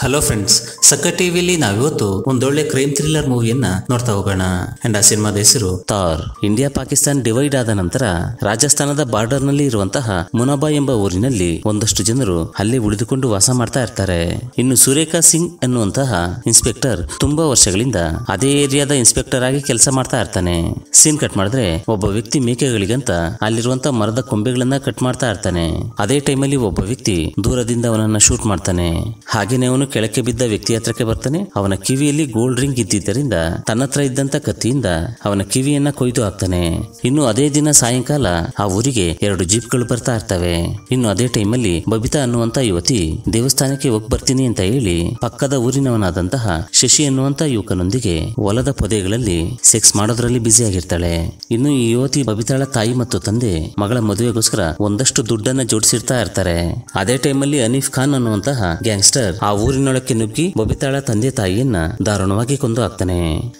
hello friends ಸಕ್ಕ ಟಿವಿಲಿ ನಾವಿವತ್ತು ಒಂದೊಳ್ಳೆ crime thriller ಮೂವಿಯನ್ನ ನೋಡ್ತಾ ಹೋಗೋಣ ಅಂಡ್ ಆ ಸಿನಿಮಾದ ಹೆಸರು ತಾರ್ ಇಂಡಿಯಾ ಪಾಕಿಸ್ತಾನ್ ಡಿವೈಡ್ ಆದ ನಂತರ ರಾಜಸ್ಥಾನದ ಬಾರ್ಡರ್ ನಲ್ಲಿ ಇರುವಂತಹ ಮುನಾಬಾ ಎಂಬ ಊರಿನಲ್ಲಿ ಒಂದಷ್ಟು ಜನರು ಅಲ್ಲಿ ಉಳಿದುಕೊಂಡು ವಾಸ ಮಾಡ್ತಾ ಇರ್ತಾರೆ ಇನ್ನು ಸುರೇಖಾ ಸಿಂಗ್ ಎನ್ನುವಂತಹ ಇನ್ಸ್ಪೆಕ್ಟರ್ ತುಂಬಾ ವರ್ಷಗಳಿಂದ ಅದೇ ಏರಿಯಾದ ಇನ್ಸ್ಪೆಕ್ಟರ್ ಆಗಿ ಕೆಲಸ ಮಾಡ್ತಾ ಇರ್ತಾನೆ ಸೀನ್ ಕಟ್ ಮಾಡಿದ್ರೆ ಒಬ್ಬ ವ್ಯಕ್ತಿ ಮೇಕೆಗಳಿಗಂತ ಅಲ್ಲಿರುವಂತಹ ಮರದ ಕೊಂಬೆಗಳನ್ನ ಕಟ್ ಮಾಡ್ತಾ ಇರ್ತಾನೆ ಅದೇ ಟೈಮಲ್ಲಿ ಒಬ್ಬ ವ್ಯಕ್ತಿ ದೂರದಿಂದ ಅವನನ್ನ ಶೂಟ್ ಮಾಡ್ತಾನೆ ಹಾಗೇನೆ ಅವನು ಅವನು ಕೆಳಕ್ಕೆ ಬಿದ್ದ ವ್ಯಕ್ತಿ ಹತ್ರಕ್ಕೆ ಬರ್ತಾನೆ ಅವನ ಕಿವಿಯಲ್ಲಿ ಗೋಲ್ಡ್ ರಿಂಗ್ ಇದ್ದಿದ್ದರಿಂದ ತನ್ನತ್ರ ಇದ್ದಂತ ಕತ್ತಿಯಿಂದ ಅವನ ಕಿವಿಯನ್ನ ಕೊಯ್ದು ಹಾಕ್ತಾನೆ ಇನ್ನು ಅದೇ ದಿನ ಸಾಯಂಕಾಲ ಆ ಊರಿಗೆ ಎರಡು ಜೀಪ್ಗಳು ಬರ್ತಾ ಇರ್ತವೆ ಇನ್ನು ಅದೇ ಟೈಮಲ್ಲಿ ಬಬಿತಾ ಅನ್ನುವಂತ ಯುವತಿ ದೇವಸ್ಥಾನಕ್ಕೆ ಹೋಗಿ ಬರ್ತೀನಿ ಅಂತ ಹೇಳಿ ಪಕ್ಕದ ಊರಿನವನಾದಂತಹ ಶಶಿ ಅನ್ನುವಂತ ಯುವಕನೊಂದಿಗೆ ಹೊಲದ ಪೊದೆಗಳಲ್ಲಿ ಸೆಕ್ಸ್ ಮಾಡೋದ್ರಲ್ಲಿ ಆಗಿರ್ತಾಳೆ ಇನ್ನು ಈ ಯುವತಿ ಬಬಿತಾಳ ತಾಯಿ ಮತ್ತು ತಂದೆ ಮಗಳ ಮದುವೆಗೋಸ್ಕರ ಒಂದಷ್ಟು ದುಡ್ಡನ್ನ ಜೋಡಿಸಿರ್ತಾ ಇರ್ತಾರೆ ಅದೇ ಟೈಮಲ್ಲಿ ಅನೀಫ್ ಖಾನ್ ಅನ್ನುವಂತಹ ಗ್ಯಾಂಗ್ಸ್ಟರ್ ಆ ಊರಿನ ಊರಿನೊಳಕ್ಕೆ ನುಗ್ಗಿ ಬಬಿತಾಳ ತಂದೆ ತಾಯಿಯನ್ನ ದಾರುಣವಾಗಿ ಕೊಂದು ಹಾಕ್ತಾನೆ